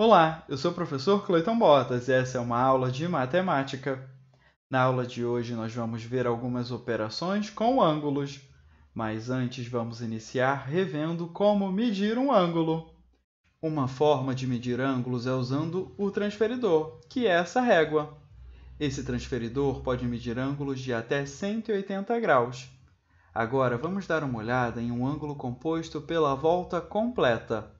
Olá, eu sou o professor Cleiton Botas e essa é uma aula de matemática. Na aula de hoje nós vamos ver algumas operações com ângulos, mas antes vamos iniciar revendo como medir um ângulo. Uma forma de medir ângulos é usando o transferidor, que é essa régua. Esse transferidor pode medir ângulos de até 180 graus. Agora vamos dar uma olhada em um ângulo composto pela volta completa.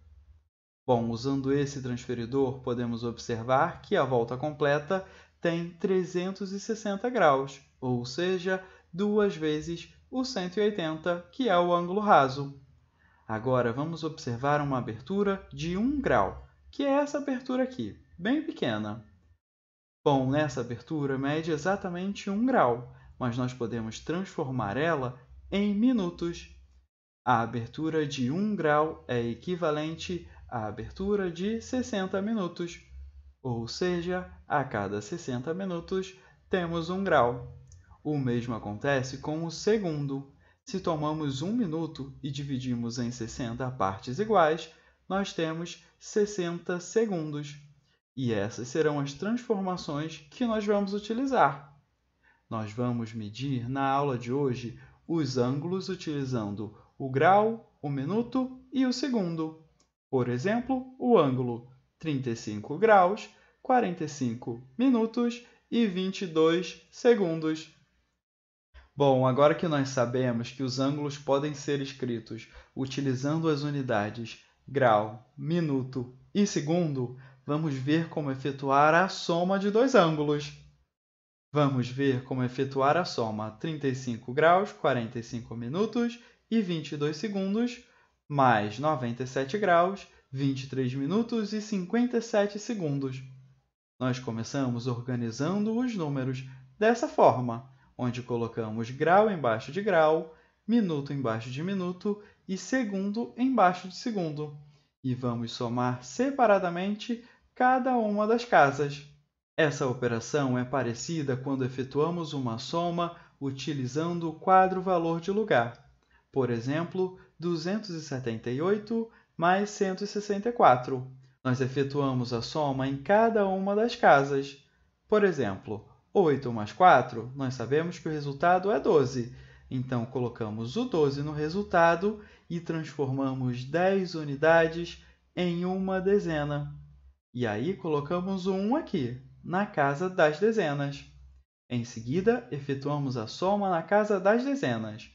Bom, usando esse transferidor, podemos observar que a volta completa tem 360 graus, ou seja, duas vezes o 180, que é o ângulo raso. Agora vamos observar uma abertura de 1 grau, que é essa abertura aqui, bem pequena. Bom, nessa abertura mede exatamente 1 grau, mas nós podemos transformar ela em minutos. A abertura de 1 grau é equivalente a abertura de 60 minutos, ou seja, a cada 60 minutos temos um grau. O mesmo acontece com o segundo. Se tomamos um minuto e dividimos em 60 partes iguais, nós temos 60 segundos. E essas serão as transformações que nós vamos utilizar. Nós vamos medir na aula de hoje os ângulos utilizando o grau, o minuto e o segundo. Por exemplo, o ângulo 35 graus, 45 minutos e 22 segundos. Bom, agora que nós sabemos que os ângulos podem ser escritos utilizando as unidades grau, minuto e segundo, vamos ver como efetuar a soma de dois ângulos. Vamos ver como efetuar a soma 35 graus, 45 minutos e 22 segundos mais 97 graus, 23 minutos e 57 segundos. Nós começamos organizando os números dessa forma, onde colocamos grau embaixo de grau, minuto embaixo de minuto e segundo embaixo de segundo. E vamos somar separadamente cada uma das casas. Essa operação é parecida quando efetuamos uma soma utilizando o quadro valor de lugar. Por exemplo, 278 mais 164. Nós efetuamos a soma em cada uma das casas. Por exemplo, 8 mais 4, nós sabemos que o resultado é 12. Então, colocamos o 12 no resultado e transformamos 10 unidades em uma dezena. E aí, colocamos o 1 aqui, na casa das dezenas. Em seguida, efetuamos a soma na casa das dezenas.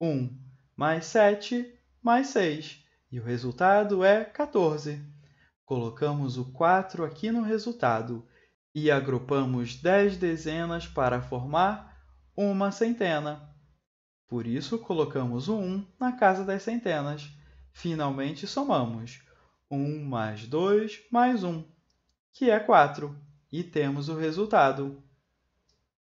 1 mais 7, mais 6, e o resultado é 14. Colocamos o 4 aqui no resultado e agrupamos 10 dezenas para formar uma centena. Por isso, colocamos o 1 na casa das centenas. Finalmente, somamos 1 mais 2 mais 1, que é 4, e temos o resultado.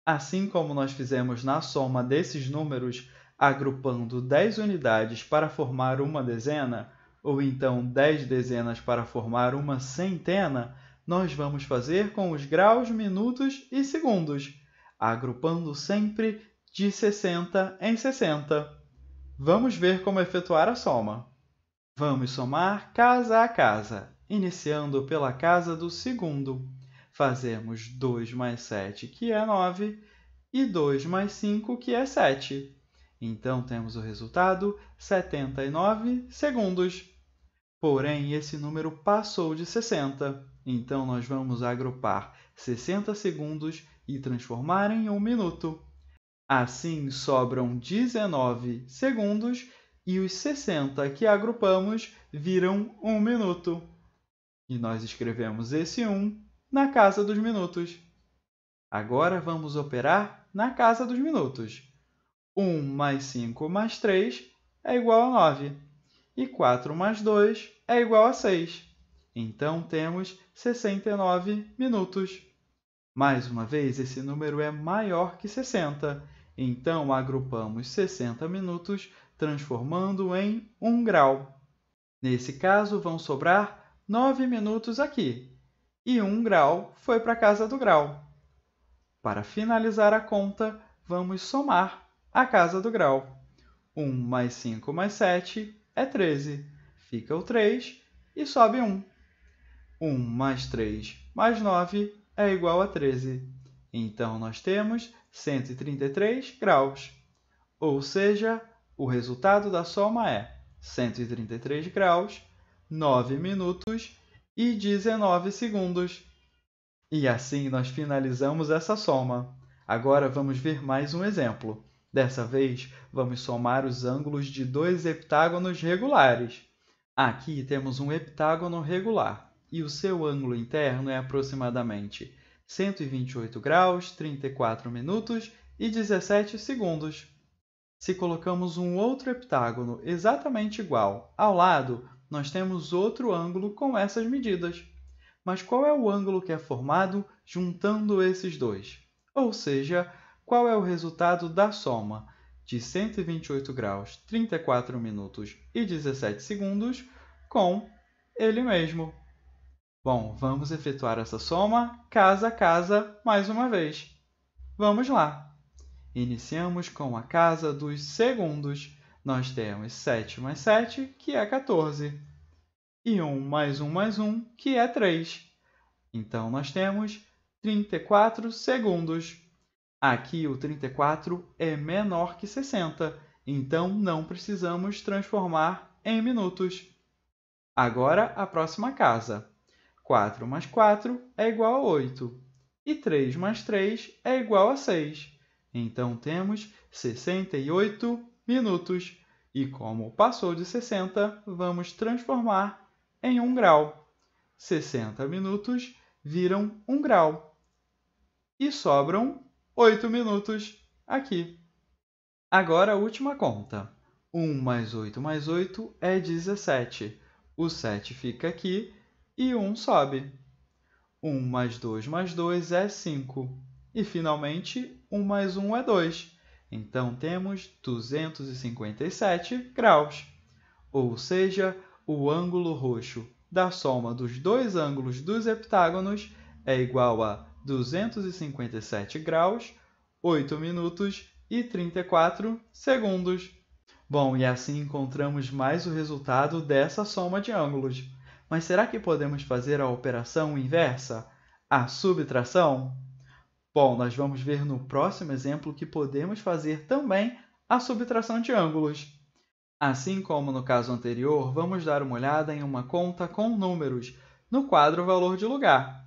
Assim como nós fizemos na soma desses números, agrupando 10 unidades para formar uma dezena, ou então 10 dezenas para formar uma centena, nós vamos fazer com os graus, minutos e segundos, agrupando sempre de 60 em 60. Vamos ver como efetuar a soma. Vamos somar casa a casa, iniciando pela casa do segundo. Fazemos 2 mais 7, que é 9, e 2 mais 5, que é 7. Então temos o resultado 79 segundos. Porém, esse número passou de 60. Então nós vamos agrupar 60 segundos e transformar em 1 minuto. Assim, sobram 19 segundos e os 60 que agrupamos viram 1 minuto. E nós escrevemos esse 1 na casa dos minutos. Agora vamos operar na casa dos minutos. 1 mais 5 mais 3 é igual a 9. E 4 mais 2 é igual a 6. Então temos 69 minutos. Mais uma vez, esse número é maior que 60. Então agrupamos 60 minutos, transformando em 1 grau. Nesse caso, vão sobrar 9 minutos aqui. E 1 grau foi para a casa do grau. Para finalizar a conta, vamos somar a casa do grau. 1 mais 5 mais 7 é 13. Fica o 3 e sobe 1. 1 mais 3 mais 9 é igual a 13. Então, nós temos 133 graus. Ou seja, o resultado da soma é 133 graus, 9 minutos e 19 segundos. E assim nós finalizamos essa soma. Agora vamos ver mais um exemplo. Dessa vez, vamos somar os ângulos de dois heptágonos regulares. Aqui temos um heptágono regular e o seu ângulo interno é aproximadamente 128 graus, 34 minutos e 17 segundos. Se colocamos um outro heptágono exatamente igual ao lado, nós temos outro ângulo com essas medidas. Mas qual é o ângulo que é formado juntando esses dois? Ou seja, qual é o resultado da soma de 128 graus, 34 minutos e 17 segundos com ele mesmo. Bom, vamos efetuar essa soma casa a casa mais uma vez. Vamos lá! Iniciamos com a casa dos segundos. Nós temos 7 mais 7, que é 14, e 1 mais 1 mais 1, que é 3. Então, nós temos 34 segundos. Aqui o 34 é menor que 60, então não precisamos transformar em minutos. Agora a próxima casa. 4 mais 4 é igual a 8. E 3 mais 3 é igual a 6. Então temos 68 minutos. E como passou de 60, vamos transformar em 1 grau. 60 minutos viram 1 grau. E sobram 8 minutos aqui. Agora a última conta. 1 mais 8 mais 8 é 17. O 7 fica aqui e 1 sobe. 1 mais 2 mais 2 é 5. E, finalmente, 1 mais 1 é 2. Então, temos 257 graus. Ou seja, o ângulo roxo da soma dos dois ângulos dos heptágonos é igual a 257 graus, 8 minutos e 34 segundos. Bom, e assim encontramos mais o resultado dessa soma de ângulos. Mas será que podemos fazer a operação inversa, a subtração? Bom, nós vamos ver no próximo exemplo que podemos fazer também a subtração de ângulos. Assim como no caso anterior, vamos dar uma olhada em uma conta com números, no quadro valor de lugar.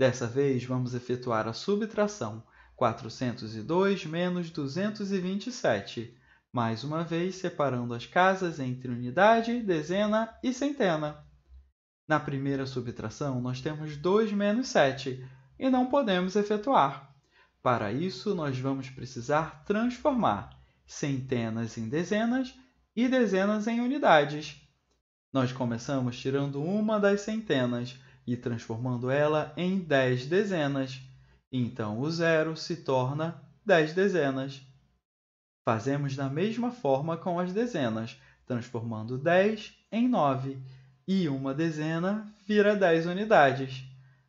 Dessa vez, vamos efetuar a subtração 402 menos 227, mais uma vez separando as casas entre unidade, dezena e centena. Na primeira subtração, nós temos 2 menos 7 e não podemos efetuar. Para isso, nós vamos precisar transformar centenas em dezenas e dezenas em unidades. Nós começamos tirando uma das centenas, e transformando ela em 10 dezenas. Então o zero se torna 10 dezenas. Fazemos da mesma forma com as dezenas, transformando 10 em 9 e uma dezena vira 10 unidades.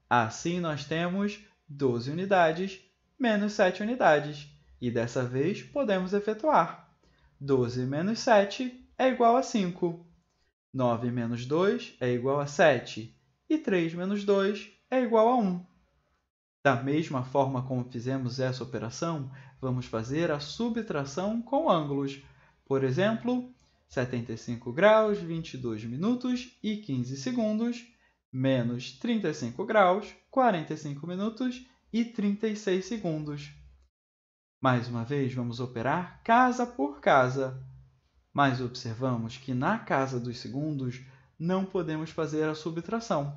Assim nós temos 12 unidades menos 7 unidades e dessa vez podemos efetuar. 12 menos 7 é igual a 5. 9 menos 2 é igual a 7 e 3 menos 2 é igual a 1. Da mesma forma como fizemos essa operação, vamos fazer a subtração com ângulos. Por exemplo, 75 graus, 22 minutos e 15 segundos, menos 35 graus, 45 minutos e 36 segundos. Mais uma vez, vamos operar casa por casa, mas observamos que na casa dos segundos não podemos fazer a subtração,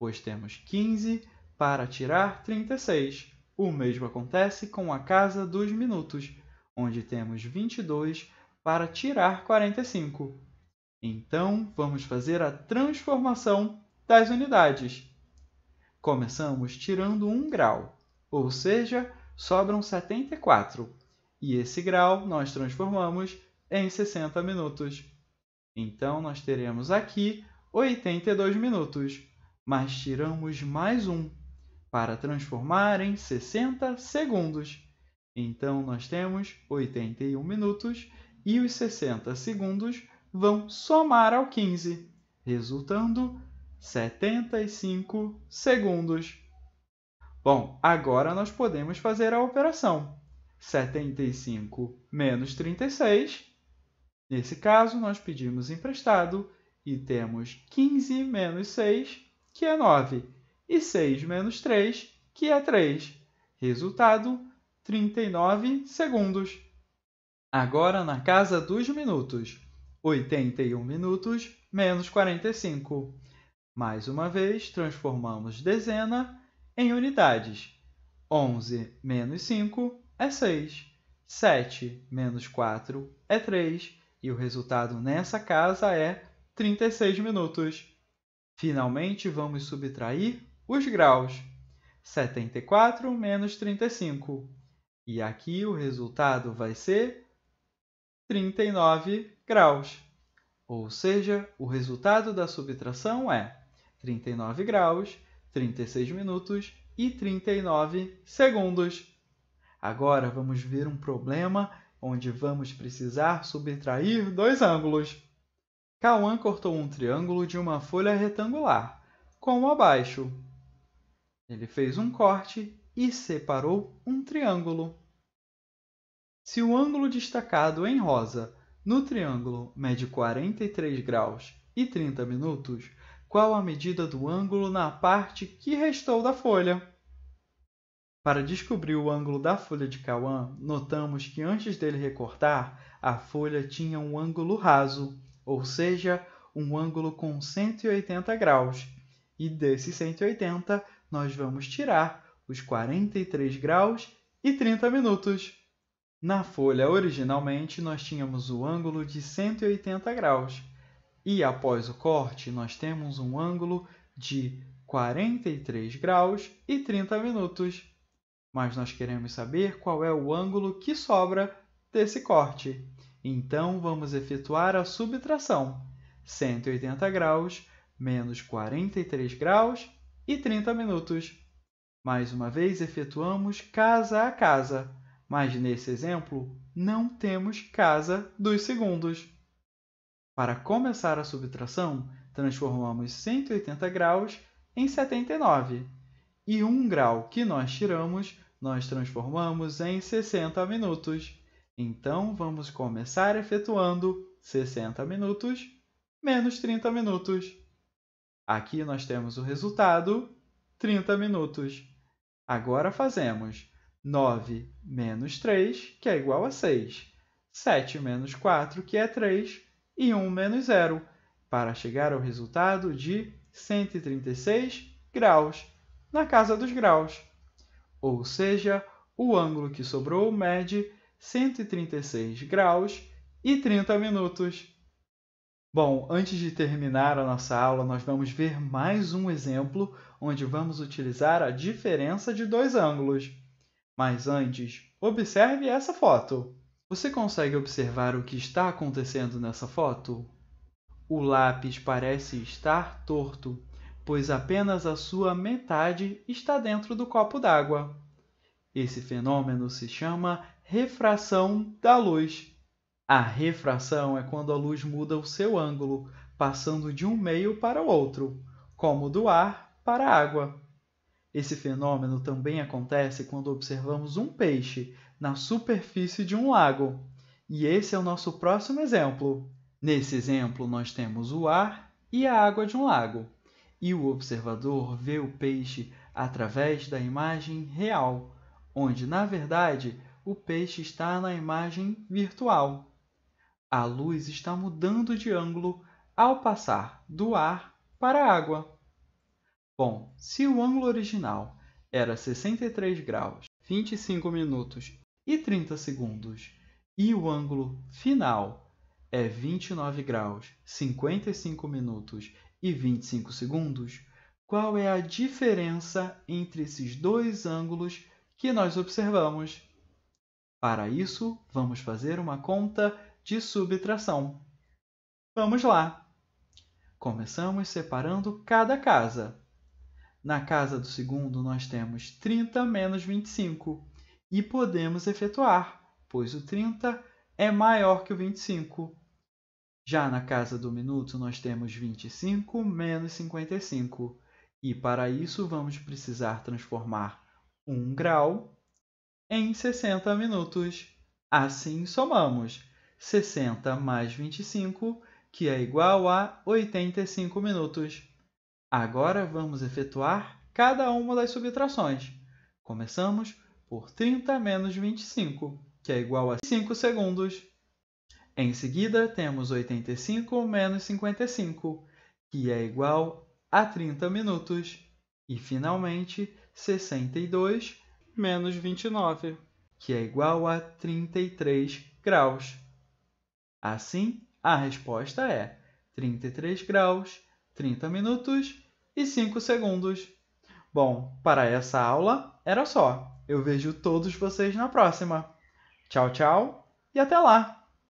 pois temos 15 para tirar 36. O mesmo acontece com a casa dos minutos, onde temos 22 para tirar 45. Então, vamos fazer a transformação das unidades. Começamos tirando 1 grau, ou seja, sobram 74. E esse grau nós transformamos em 60 minutos. Então, nós teremos aqui 82 minutos, mas tiramos mais um para transformar em 60 segundos. Então, nós temos 81 minutos e os 60 segundos vão somar ao 15, resultando 75 segundos. Bom, agora nós podemos fazer a operação. 75 menos 36 Nesse caso, nós pedimos emprestado e temos 15 menos 6, que é 9, e 6 menos 3, que é 3. Resultado, 39 segundos. Agora na casa dos minutos. 81 minutos menos 45. Mais uma vez, transformamos dezena em unidades. 11 menos 5 é 6. 7 menos 4 é 3. E o resultado nessa casa é 36 minutos. Finalmente, vamos subtrair os graus. 74 menos 35. E aqui o resultado vai ser 39 graus. Ou seja, o resultado da subtração é 39 graus, 36 minutos e 39 segundos. Agora vamos ver um problema onde vamos precisar subtrair dois ângulos. Cauã cortou um triângulo de uma folha retangular, com abaixo. Ele fez um corte e separou um triângulo. Se o ângulo destacado é em rosa no triângulo mede 43 graus e 30 minutos, qual a medida do ângulo na parte que restou da folha? Para descobrir o ângulo da folha de Cauã, notamos que antes dele recortar, a folha tinha um ângulo raso, ou seja, um ângulo com 180 graus. E desse 180, nós vamos tirar os 43 graus e 30 minutos. Na folha originalmente, nós tínhamos o ângulo de 180 graus. E após o corte, nós temos um ângulo de 43 graus e 30 minutos mas nós queremos saber qual é o ângulo que sobra desse corte. Então, vamos efetuar a subtração. 180 graus menos 43 graus e 30 minutos. Mais uma vez, efetuamos casa a casa, mas nesse exemplo não temos casa dos segundos. Para começar a subtração, transformamos 180 graus em 79 e 1 grau que nós tiramos nós transformamos em 60 minutos. Então, vamos começar efetuando 60 minutos menos 30 minutos. Aqui nós temos o resultado, 30 minutos. Agora fazemos 9 menos 3, que é igual a 6. 7 menos 4, que é 3. E 1 menos 0, para chegar ao resultado de 136 graus, na casa dos graus ou seja, o ângulo que sobrou mede 136 graus e 30 minutos. Bom, antes de terminar a nossa aula, nós vamos ver mais um exemplo onde vamos utilizar a diferença de dois ângulos. Mas antes, observe essa foto. Você consegue observar o que está acontecendo nessa foto? O lápis parece estar torto pois apenas a sua metade está dentro do copo d'água. Esse fenômeno se chama refração da luz. A refração é quando a luz muda o seu ângulo, passando de um meio para o outro, como do ar para a água. Esse fenômeno também acontece quando observamos um peixe na superfície de um lago. E esse é o nosso próximo exemplo. Nesse exemplo, nós temos o ar e a água de um lago e o observador vê o peixe através da imagem real, onde, na verdade, o peixe está na imagem virtual. A luz está mudando de ângulo ao passar do ar para a água. Bom, se o ângulo original era 63 graus, 25 minutos e 30 segundos, e o ângulo final é 29 graus, 55 minutos e 25 segundos, qual é a diferença entre esses dois ângulos que nós observamos? Para isso, vamos fazer uma conta de subtração. Vamos lá! Começamos separando cada casa. Na casa do segundo, nós temos 30 menos 25 e podemos efetuar, pois o 30 é maior que o 25. Já na casa do minuto, nós temos 25 menos 55. E para isso, vamos precisar transformar 1 grau em 60 minutos. Assim, somamos 60 mais 25, que é igual a 85 minutos. Agora, vamos efetuar cada uma das subtrações. Começamos por 30 menos 25, que é igual a 5 segundos. Em seguida, temos 85 menos 55, que é igual a 30 minutos. E, finalmente, 62 menos 29, que é igual a 33 graus. Assim, a resposta é 33 graus, 30 minutos e 5 segundos. Bom, para essa aula era só. Eu vejo todos vocês na próxima. Tchau, tchau e até lá!